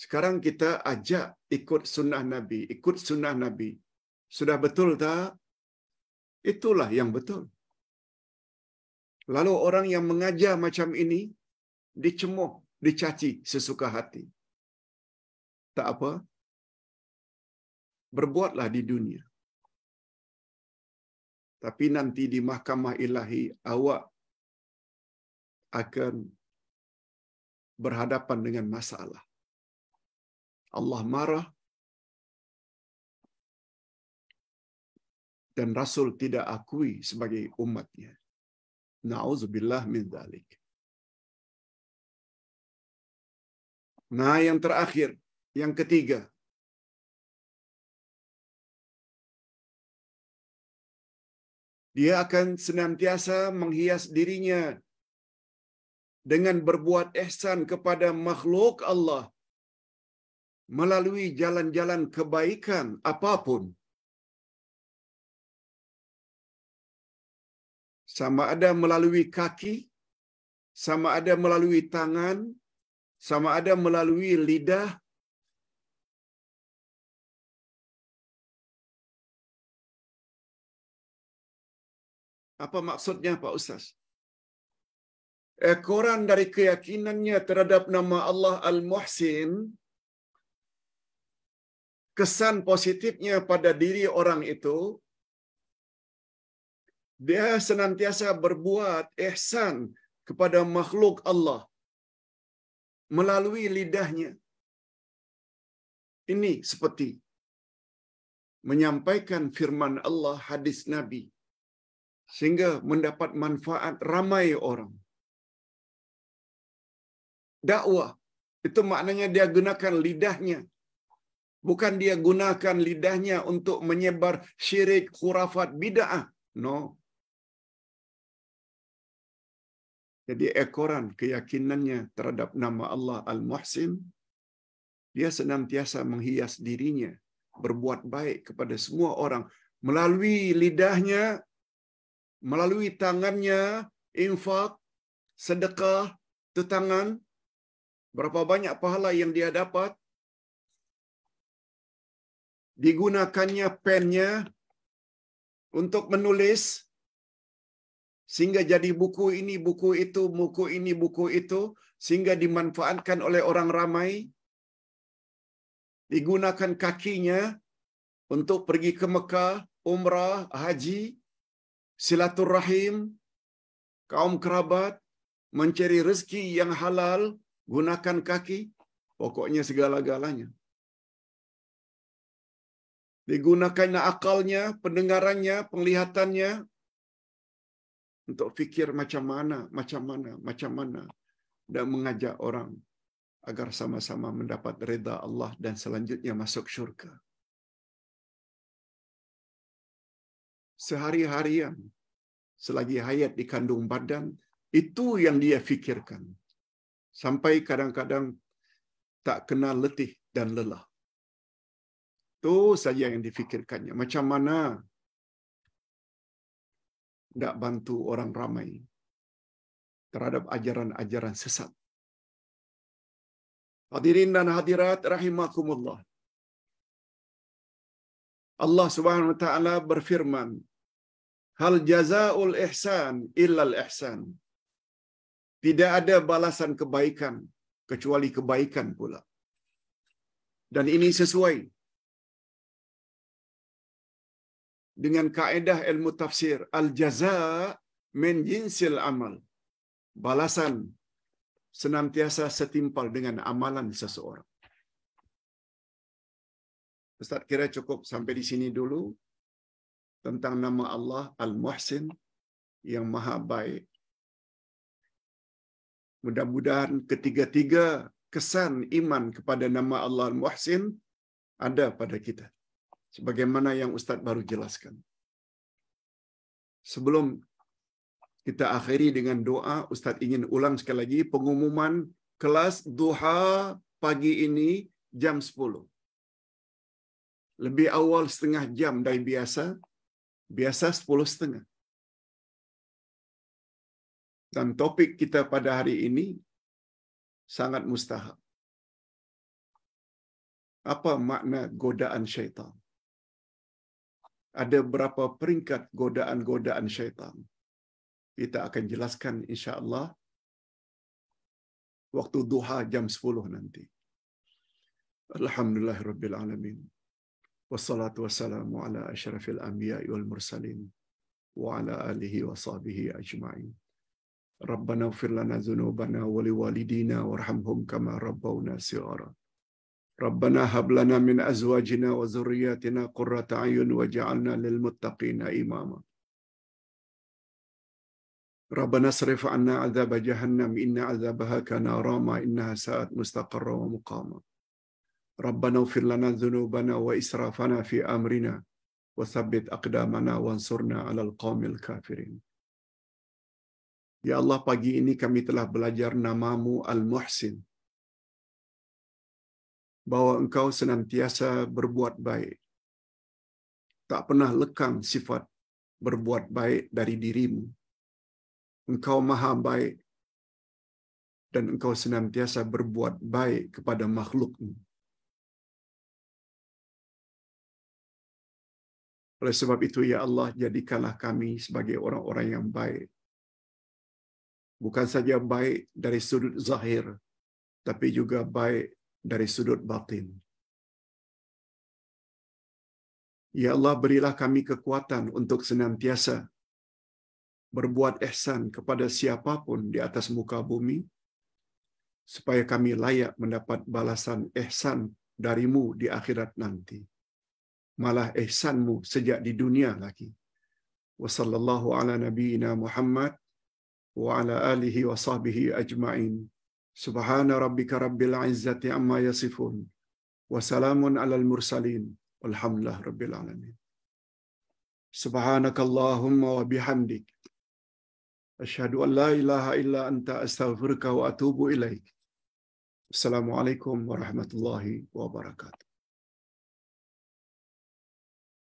Sekarang kita ajak ikut sunnah Nabi, ikut sunnah Nabi. Sudah betul tak? Itulah yang betul. Lalu orang yang mengajar macam ini dicemuh, dicaci sesuka hati. Tak apa. Berbuatlah di dunia. Tapi nanti di mahkamah ilahi awak akan berhadapan dengan masalah. Allah marah dan Rasul tidak akui sebagai umatnya. Nauzubillah min dalik. Nah, yang terakhir, yang ketiga. Dia akan senantiasa menghias dirinya dengan berbuat ihsan kepada makhluk Allah melalui jalan-jalan kebaikan apapun. Sama ada melalui kaki, sama ada melalui tangan, sama ada melalui lidah, Apa maksudnya Pak Ustaz? Ekoran dari keyakinannya terhadap nama Allah Al-Muhsin kesan positifnya pada diri orang itu dia senantiasa berbuat ihsan kepada makhluk Allah melalui lidahnya. Ini seperti menyampaikan firman Allah, hadis Nabi sehingga mendapat manfaat ramai orang. Dakwah itu maknanya dia gunakan lidahnya Bukan dia gunakan lidahnya untuk menyebar syirik, khurafat, bid'ah. No. Jadi ekoran keyakinannya terhadap nama Allah Al-Muhsin, dia senantiasa menghias dirinya, berbuat baik kepada semua orang melalui lidahnya, melalui tangannya, infak, sedekah, tetangan. berapa banyak pahala yang dia dapat, digunakannya pennya untuk menulis sehingga jadi buku ini, buku itu, buku ini, buku itu, sehingga dimanfaatkan oleh orang ramai. Digunakan kakinya untuk pergi ke Mekah, umrah, haji, silaturahim, kaum kerabat, mencari rezeki yang halal, gunakan kaki, pokoknya segala-galanya. Digunakan akalnya, pendengarannya, penglihatannya untuk fikir macam mana, macam mana, macam mana dan mengajak orang agar sama-sama mendapat reda Allah dan selanjutnya masuk syurga. Sehari-harian selagi hayat di kandung badan itu yang dia fikirkan. Sampai kadang-kadang tak kenal letih dan lelah. Itu saja yang difikirkannya. Macam mana tidak bantu orang ramai terhadap ajaran-ajaran sesat. Hadirin dan hadirat rahimakumullah. Allah Subhanahu wa taala berfirman, "Hal jazaul ihsan illal ihsan." Tidak ada balasan kebaikan kecuali kebaikan pula. Dan ini sesuai dengan kaedah ilmu tafsir al jaza min jinsil amal balasan senantiasa setimpal dengan amalan seseorang Ustaz kira cukup sampai di sini dulu tentang nama Allah Al-Muhsin yang maha baik. Mudah-mudahan ketiga-tiga kesan iman kepada nama Allah Al-Muhsin ada pada kita sebagaimana yang Ustadz baru jelaskan. Sebelum kita akhiri dengan doa, Ustadz ingin ulang sekali lagi pengumuman kelas duha pagi ini jam 10. Lebih awal setengah jam dari biasa, biasa sepuluh setengah. Dan topik kita pada hari ini sangat mustahab. Apa makna godaan syaitan? ada berapa peringkat godaan-godaan syaitan. Kita akan jelaskan insya Allah waktu duha jam 10 nanti. Alhamdulillah Rabbil Alamin. Wassalatu wassalamu ala ashrafil anbiya wal mursalin wa ala alihi wa sahbihi ajma'in. Rabbana ufir lana zunubana wa liwalidina warhamhum kama rabbawna si'ara. ربنا هب لنا من أزواجنا وذرياتنا قرة أعين وجعلنا للمتقين إماما ربنا اصرف عنا عذاب جهنم إن عذابها كان راما إنها ساءت مستقرا ومقاما ربنا اغفر لنا ذنوبنا وإسرافنا في أمرنا وثبت أقدامنا وانصرنا على القوم الكافرين Ya Allah, pagi ini kami telah belajar namamu Al-Muhsin, bahwa engkau senantiasa berbuat baik. Tak pernah lekang sifat berbuat baik dari dirimu. Engkau maha baik dan engkau senantiasa berbuat baik kepada makhlukmu. Oleh sebab itu, ya Allah, jadikanlah kami sebagai orang-orang yang baik. Bukan saja baik dari sudut zahir, tapi juga baik dari sudut batin. Ya Allah, berilah kami kekuatan untuk senantiasa berbuat ihsan kepada siapapun di atas muka bumi, supaya kami layak mendapat balasan ihsan darimu di akhirat nanti. Malah ihsanmu sejak di dunia lagi. Wa sallallahu ala nabiyina Muhammad wa ala alihi Subhana rabbika rabbil izzati amma yasifun. Wassalamun ala al mursalin. Walhamdulillah rabbil alamin. Subhanakallahumma wa bihamdik. Asyhadu an la ilaha illa anta astaghfiruka wa atubu ilaik. Assalamualaikum warahmatullahi wabarakatuh.